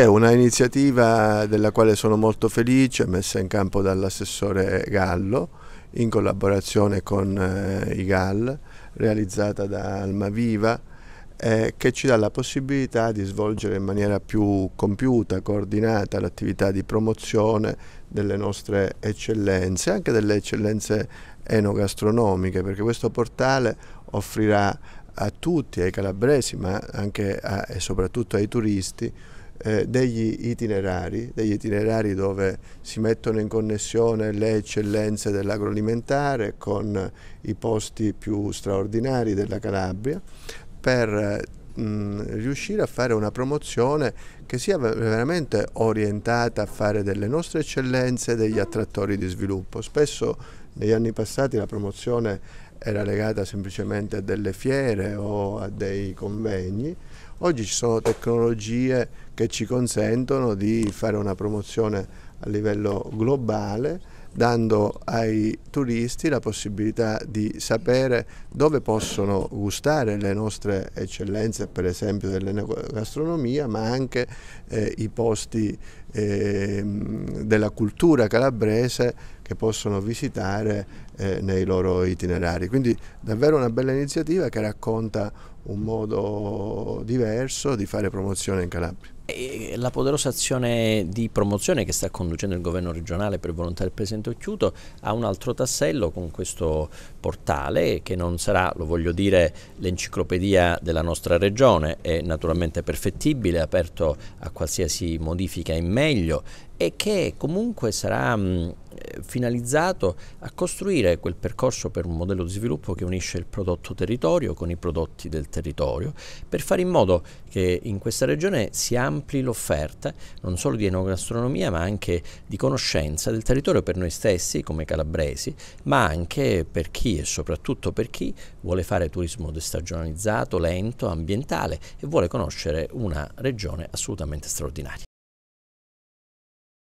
È una iniziativa della quale sono molto felice, messa in campo dall'assessore Gallo in collaborazione con eh, i GAL, realizzata da Almaviva, eh, che ci dà la possibilità di svolgere in maniera più compiuta, coordinata l'attività di promozione delle nostre eccellenze, anche delle eccellenze enogastronomiche, perché questo portale offrirà a tutti, ai calabresi, ma anche a, e soprattutto ai turisti, eh, degli itinerari, degli itinerari dove si mettono in connessione le eccellenze dell'agroalimentare con i posti più straordinari della Calabria per eh, riuscire a fare una promozione che sia veramente orientata a fare delle nostre eccellenze degli attrattori di sviluppo. Spesso negli anni passati la promozione era legata semplicemente a delle fiere o a dei convegni. Oggi ci sono tecnologie che ci consentono di fare una promozione a livello globale dando ai turisti la possibilità di sapere dove possono gustare le nostre eccellenze, per esempio dell'enogastronomia, ma anche eh, i posti eh, della cultura calabrese che possono visitare eh, nei loro itinerari. Quindi davvero una bella iniziativa che racconta un modo diverso di fare promozione in Calabria. La poderosa azione di promozione che sta conducendo il governo regionale per volontà del Presidente Occhiuto ha un altro tassello con questo portale che non sarà, lo voglio dire, l'enciclopedia della nostra regione, è naturalmente perfettibile, aperto a qualsiasi modifica in meglio e che comunque sarà finalizzato a costruire quel percorso per un modello di sviluppo che unisce il prodotto territorio con i prodotti del territorio, per fare in modo che in questa regione si ampli l'offerta non solo di enogastronomia ma anche di conoscenza del territorio per noi stessi come calabresi, ma anche per chi e soprattutto per chi vuole fare turismo destagionalizzato, lento, ambientale e vuole conoscere una regione assolutamente straordinaria.